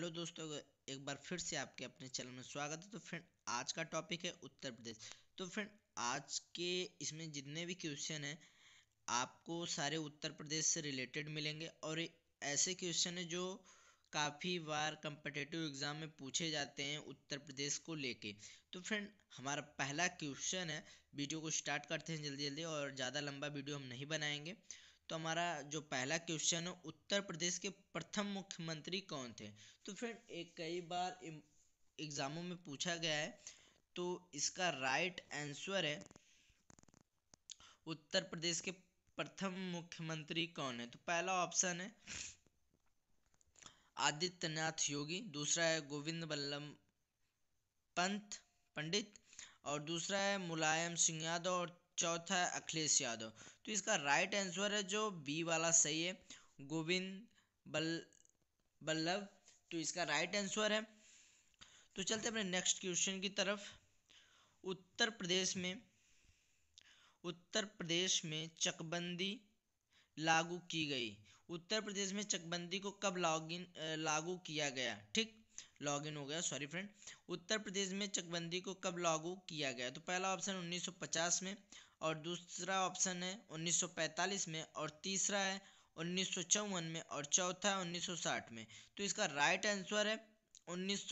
hello दोस्तों एक बार फिर से आपके अपने चैनल में स्वागत है तो फ्रेंड आज का टॉपिक है उत्तर प्रदेश तो फ्रेंड आज के इसमें जितने भी क्वेश्चन हैं आपको सारे उत्तर प्रदेश से रिलेटेड मिलेंगे और ऐसे क्वेश्चन हैं जो काफ़ी बार कम्पटेटिव एग्ज़ाम में पूछे जाते हैं उत्तर प्रदेश को लेके तो फ्रेंड हमारा पहला क्वेश्चन है वीडियो को स्टार्ट करते हैं जल्दी जल्दी और ज़्यादा लंबा वीडियो हम नहीं बनाएंगे तो हमारा जो पहला क्वेश्चन है उत्तर प्रदेश के प्रथम मुख्यमंत्री कौन थे तो फ्रेंड एक कई बार एग्ज़ामों में पूछा गया है तो इसका राइट आंसर है उत्तर प्रदेश के प्रथम मुख्यमंत्री कौन है तो पहला ऑप्शन है आदित्यनाथ योगी दूसरा है गोविंद बल्लभ पंत पंडित और दूसरा है मुलायम सिंह यादव और चौथा है अखिलेश यादव तो इसका राइट आंसर है जो बी वाला सही है गोविंद बल बल्लभ तो इसका राइट आंसर है तो चलते अपने नेक्स्ट क्वेश्चन की तरफ उत्तर प्रदेश में उत्तर प्रदेश में चकबंदी लागू की गई उत्तर प्रदेश में चकबंदी को कब लॉगिन लागू किया गया ठीक लॉगिन हो गया सॉरी फ्रेंड उत्तर प्रदेश में चकबंदी को कब लागू किया गया तो पहला ऑप्शन 1950 में और दूसरा ऑप्शन है 1945 में और तीसरा है उन्नीस में और चौथा है 1960 में तो इसका राइट आंसर है उन्नीस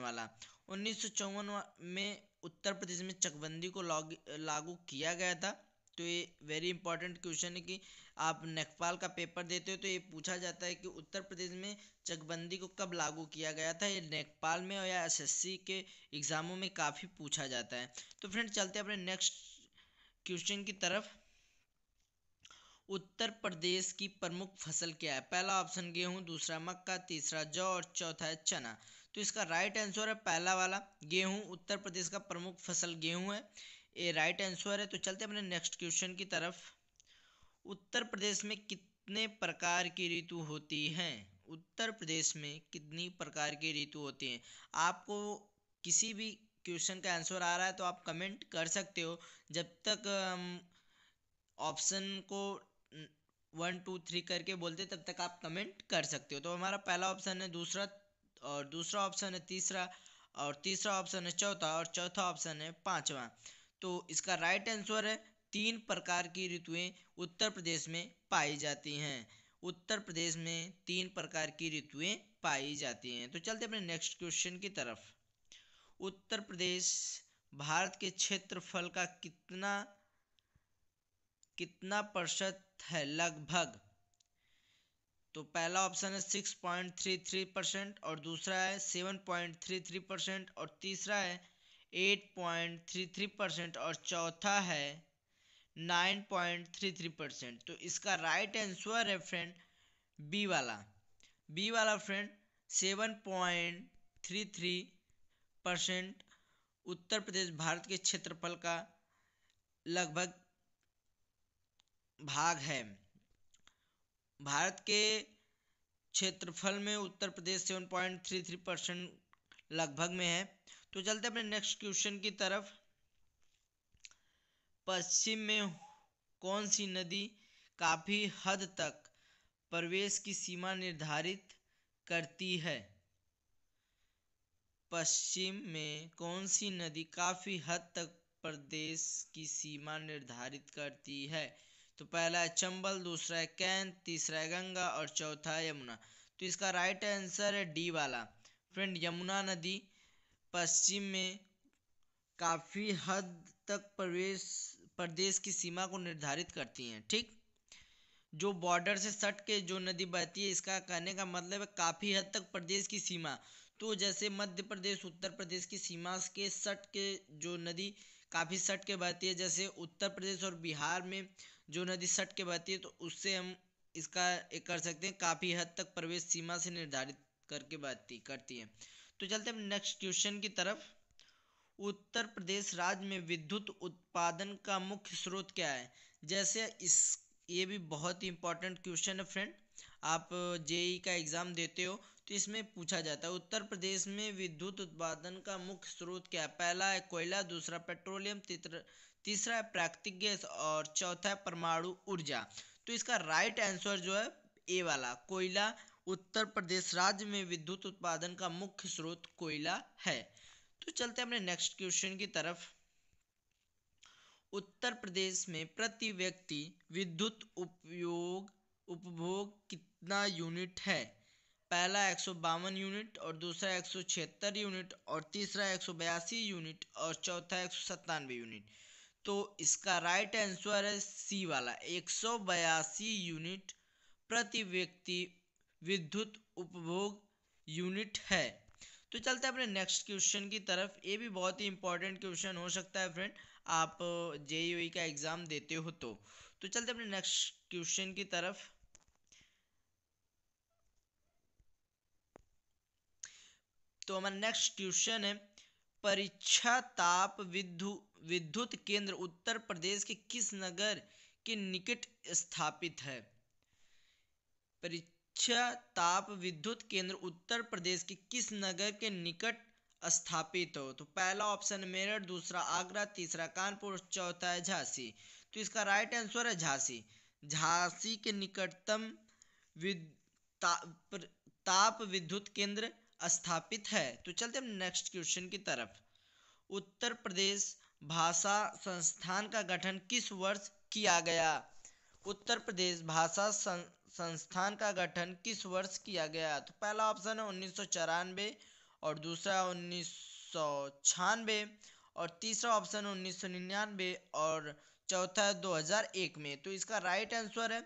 वाला उन्नीस में उत्तर प्रदेश में चकबंदी को लागू किया गया था तो ये वेरी इंपॉर्टेंट क्वेश्चन है कि आप नेकपाल का पेपर देते हो तो ये पूछा जाता है कि उत्तर प्रदेश में चकबंदी को कब लागू किया गया था ये नेकपाल में और या एसएससी के एग्ज़ामों में काफ़ी पूछा जाता है तो फ्रेंड चलते हैं अपने नेक्स्ट क्वेश्चन की तरफ उत्तर प्रदेश की प्रमुख फसल क्या है पहला ऑप्शन गेहूं दूसरा मक्का तीसरा जौ और चौथा है चना तो इसका राइट आंसर है पहला वाला गेहूं उत्तर प्रदेश का प्रमुख फसल गेहूं है ये राइट आंसर है तो चलते हैं अपने नेक्स्ट क्वेश्चन की तरफ उत्तर प्रदेश में कितने प्रकार की ऋतु होती हैं उत्तर प्रदेश में कितनी प्रकार की ऋतु होती हैं आपको किसी भी क्वेश्चन का आंसर आ रहा है तो आप कमेंट कर सकते हो जब तक ऑप्शन को वन टू थ्री करके बोलते तब तक आप कमेंट कर सकते हो तो हमारा पहला ऑप्शन है दूसरा और दूसरा ऑप्शन है तीसरा और तीसरा ऑप्शन है चौथा और चौथा ऑप्शन है पांचवा तो इसका राइट आंसर है तीन प्रकार की ऋतुएं उत्तर प्रदेश में पाई जाती हैं उत्तर प्रदेश में तीन प्रकार की ऋतुएं पाई जाती हैं तो चलते अपने नेक्स्ट क्वेश्चन की तरफ उत्तर प्रदेश भारत के क्षेत्रफल का कितना कितना प्रतिशत है लगभग तो पहला ऑप्शन है six point three three percent और दूसरा है seven point three three percent और तीसरा है eight point three three percent और चौथा है nine point three three percent तो इसका राइट आंसर है फ्रेंड बी वाला बी वाला friend seven point three three percent Uttar Pradesh Bharat के क्षेत्रफल का लगभग भाग है भारत के क्षेत्रफल में Uttar Pradesh seven point three three percent लगभग में है तो चलते अपने नेक्स्ट क्वेश्चन की तरफ पश्चिम में कौन सी नदी काफ़ी हद तक प्रवेश की सीमा निर्धारित करती है पश्चिम में कौन सी नदी काफ़ी हद तक प्रदेश की सीमा निर्धारित करती है तो पहला है चंबल दूसरा है कैन तीसरा है गंगा और चौथा है यमुना तो इसका राइट आंसर है डी वाला फ्रेंड यमुना नदी पश्चिम में काफ़ी हद तक प्रवेश प्रदेश की सीमा को निर्धारित करती हैं ठीक जो बॉर्डर से सट के जो नदी बहती है इसका कहने का मतलब है काफ़ी हद तक प्रदेश की सीमा तो जैसे मध्य प्रदेश उत्तर प्रदेश की सीमा के सट के जो नदी काफ़ी सट के बहती है जैसे उत्तर प्रदेश और बिहार में जो नदी सट के बहती है तो उससे हम इसका एक कर सकते हैं काफ़ी हद तक प्रवेश सीमा से निर्धारित करके बहती करती है तो चलते हम नेक्स्ट क्वेश्चन की तरफ उत्तर प्रदेश राज्य में विद्युत उत्पादन का मुख्य स्रोत क्या है जैसे इस ये भी बहुत ही इंपॉर्टेंट क्वेश्चन है फ्रेंड आप जेई का एग्ज़ाम देते हो तो इसमें पूछा जाता है उत्तर प्रदेश में विद्युत उत्पादन का मुख्य स्रोत क्या है पहला है कोयला दूसरा पेट्रोलियम तीसरा है प्राकृतिक गैस और चौथा है परमाणु ऊर्जा तो इसका राइट आंसर जो है ए वाला कोयला उत्तर प्रदेश राज्य में विद्युत उत्पादन का मुख्य स्रोत कोयला है तो चलते अपने नेक्स्ट क्वेश्चन की तरफ उत्तर प्रदेश में प्रति व्यक्ति विद्युत उपयोग उपभोग कितना यूनिट है पहला एक यूनिट और दूसरा एक यूनिट और तीसरा एक यूनिट और चौथा एक यूनिट तो इसका राइट आंसर है सी वाला एक यूनिट प्रति व्यक्ति विद्युत उपभोग यूनिट है तो चलते हैं अपने नेक्स्ट क्वेश्चन की तरफ ये भी बहुत ही इंपॉर्टेंट क्वेश्चन हो सकता है फ्रेंड आप जेई e का एग्ज़ाम देते हो तो तो चलते अपने नेक्स्ट क्वेश्चन की तरफ तो हमारा नेक्स्ट क्वेश्चन है परीक्षा ताप विद्यु विद्युत केंद्र उत्तर प्रदेश के किस नगर के निकट स्थापित है परीक्षा ताप विद्युत केंद्र उत्तर प्रदेश के किस नगर के निकट स्थापित हो तो पहला ऑप्शन मेरठ दूसरा आगरा तीसरा कानपुर चौथा है झांसी तो इसका राइट आंसर है झांसी झांसी के निकटतम विद, ताप विद्युत केंद्र स्थापित है तो चलते हम नेक्स्ट क्वेश्चन की तरफ उत्तर प्रदेश भाषा संस्थान का गठन किस वर्ष किया गया उत्तर प्रदेश भाषा सं, संस्थान का गठन किस वर्ष किया गया तो पहला ऑप्शन है उन्नीस और दूसरा उन्नीस और तीसरा ऑप्शन उन्नीस और चौथा है 2001 में तो इसका राइट आंसर है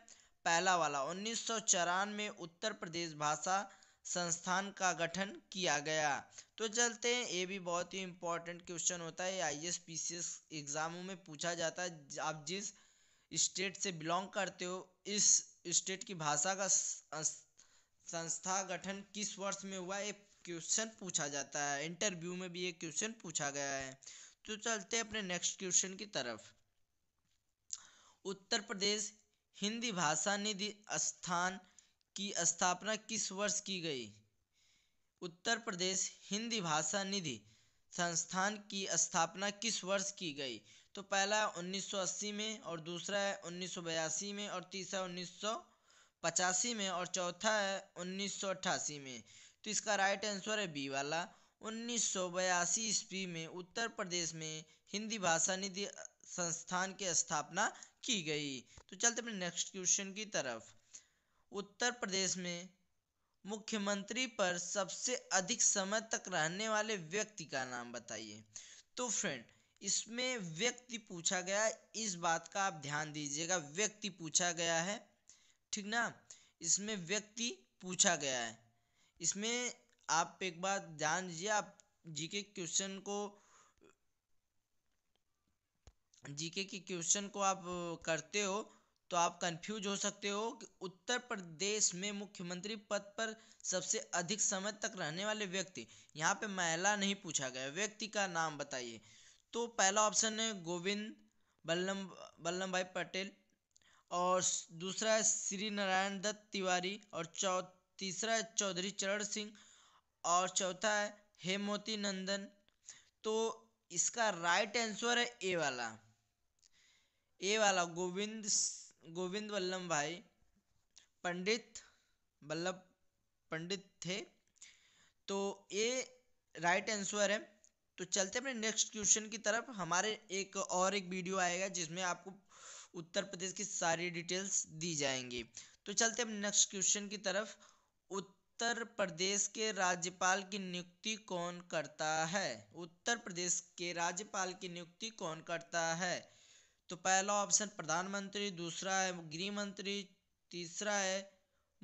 पहला वाला उन्नीस उत्तर प्रदेश भाषा संस्थान का गठन किया गया तो चलते हैं ये भी बहुत ही इम्पोर्टेंट क्वेश्चन होता है I S P C S एग्ज़ामों में पूछा जाता है आप जिस स्टेट से बिलोंग करते हो इस स्टेट की भाषा का संस्था गठन किस वर्ष में हुआ ये क्वेश्चन पूछा जाता है इंटरव्यू में भी ये क्वेश्चन पूछा गया है तो चलते हैं अपने नेक्स्ट क्वेश्चन की तरफ उत्तर प्रदेश हिंदी भाषा निधि स्थान की स्थापना किस वर्ष की गई उत्तर प्रदेश हिंदी भाषा निधि संस्थान की स्थापना किस वर्ष की गई तो पहला 1980 में और दूसरा है उन्नीस में और तीसरा उन्नीस में और चौथा है उन्नीस में तो इसका राइट आंसर है बी वाला उन्नीस ईस्वी में उत्तर प्रदेश में हिंदी भाषा निधि संस्थान की स्थापना की गई तो चलते अपने नेक्स्ट क्वेश्चन की तरफ उत्तर प्रदेश में मुख्यमंत्री पर सबसे अधिक समय तक रहने वाले व्यक्ति का नाम बताइए तो फ्रेंड इसमें व्यक्ति पूछा गया इस बात का आप ध्यान दीजिएगा व्यक्ति पूछा गया है ठीक ना इसमें व्यक्ति पूछा गया है इसमें आप एक बात ध्यान दीजिए आप जीके क्वेश्चन को जीके के क्वेश्चन को आप करते हो तो आप कंफ्यूज हो सकते हो कि उत्तर प्रदेश में मुख्यमंत्री पद पर सबसे अधिक समय तक रहने वाले व्यक्ति यहाँ पे महिला नहीं पूछा गया व्यक्ति का नाम बताइए तो पहला ऑप्शन है गोविंद बल्लभ बल्लभ भाई पटेल और दूसरा है श्री नारायण दत्त तिवारी और चौ तीसरा है चौधरी चरण सिंह और चौथा है हेमोती नंदन तो इसका राइट आंसर है ए वाला ए वाला गोविंद गोविंद वल्लभ भाई पंडित वल्लभ पंडित थे तो ये राइट आंसर है तो चलते अपने नेक्स्ट क्वेश्चन की तरफ हमारे एक और एक वीडियो आएगा जिसमें आपको उत्तर प्रदेश की सारी डिटेल्स दी जाएंगी तो चलते अपने नेक्स्ट क्वेश्चन की तरफ उत्तर प्रदेश के राज्यपाल की नियुक्ति कौन करता है उत्तर प्रदेश के राज्यपाल की नियुक्ति कौन करता है तो पहला ऑप्शन प्रधानमंत्री दूसरा है गृह मंत्री तीसरा है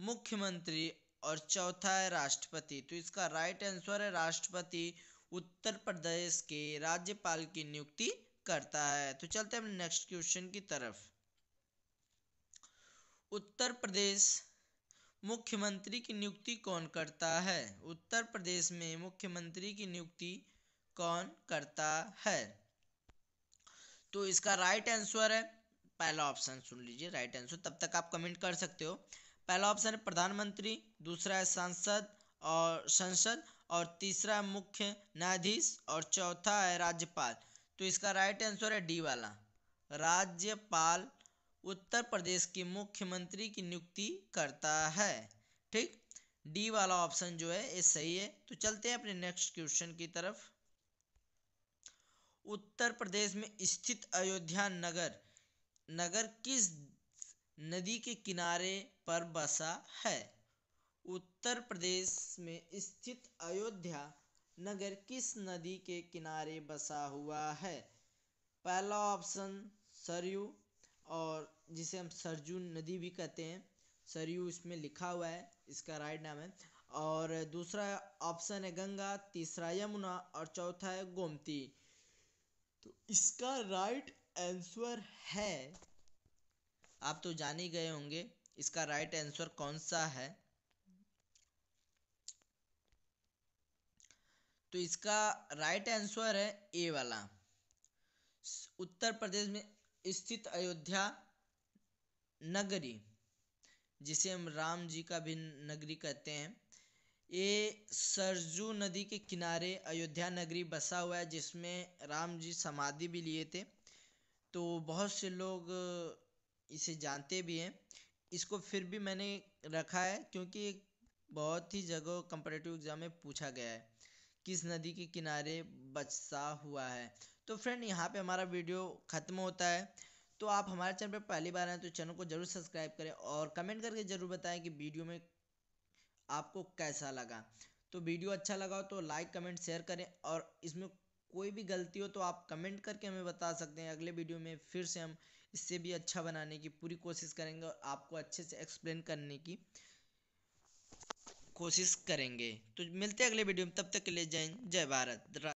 मुख्यमंत्री और चौथा है राष्ट्रपति तो इसका राइट आंसर है राष्ट्रपति उत्तर प्रदेश के राज्यपाल की नियुक्ति करता है तो चलते हैं नेक्स्ट क्वेश्चन की तरफ उत्तर प्रदेश मुख्यमंत्री की नियुक्ति कौन करता है उत्तर प्रदेश में मुख्यमंत्री की नियुक्ति कौन करता है तो इसका राइट आंसर है पहला ऑप्शन सुन लीजिए राइट आंसर तब तक आप कमेंट कर सकते हो पहला ऑप्शन है प्रधानमंत्री दूसरा है सांसद और संसद और तीसरा मुख्य न्यायाधीश और चौथा है राज्यपाल तो इसका राइट आंसर है डी वाला राज्यपाल उत्तर प्रदेश के मुख्यमंत्री की नियुक्ति करता है ठीक डी वाला ऑप्शन जो है ये सही है तो चलते हैं अपने नेक्स्ट क्वेश्चन की तरफ उत्तर प्रदेश में स्थित अयोध्या नगर नगर किस नदी के किनारे पर बसा है उत्तर प्रदेश में स्थित अयोध्या नगर किस नदी के किनारे बसा हुआ है पहला ऑप्शन सरयू और जिसे हम सरजू नदी भी कहते हैं सरयू इसमें लिखा हुआ है इसका राइट नाम है और दूसरा ऑप्शन है गंगा तीसरा यमुना और चौथा है गोमती इसका राइट आंसर है आप तो जान ही गए होंगे इसका राइट आंसर कौन सा है तो इसका राइट आंसर है ए वाला उत्तर प्रदेश में स्थित अयोध्या नगरी जिसे हम राम जी का भी नगरी कहते हैं ये सरजू नदी के किनारे अयोध्या नगरी बसा हुआ है जिसमें राम जी समाधि भी लिए थे तो बहुत से लोग इसे जानते भी हैं इसको फिर भी मैंने रखा है क्योंकि बहुत ही जगह कंपटेटिव एग्ज़ाम में पूछा गया है किस नदी के किनारे बसा हुआ है तो फ्रेंड यहाँ पे हमारा वीडियो ख़त्म होता है तो आप हमारे चैनल पर पहली बार आए तो चैनल को ज़रूर सब्सक्राइब करें और कमेंट करके ज़रूर बताएं कि वीडियो में आपको कैसा लगा तो वीडियो अच्छा लगा हो तो लाइक कमेंट शेयर करें और इसमें कोई भी गलती हो तो आप कमेंट करके हमें बता सकते हैं अगले वीडियो में फिर से हम इससे भी अच्छा बनाने की पूरी कोशिश करेंगे और आपको अच्छे से एक्सप्लेन करने की कोशिश करेंगे तो मिलते हैं अगले वीडियो में तब तक के लिए जय जय भारत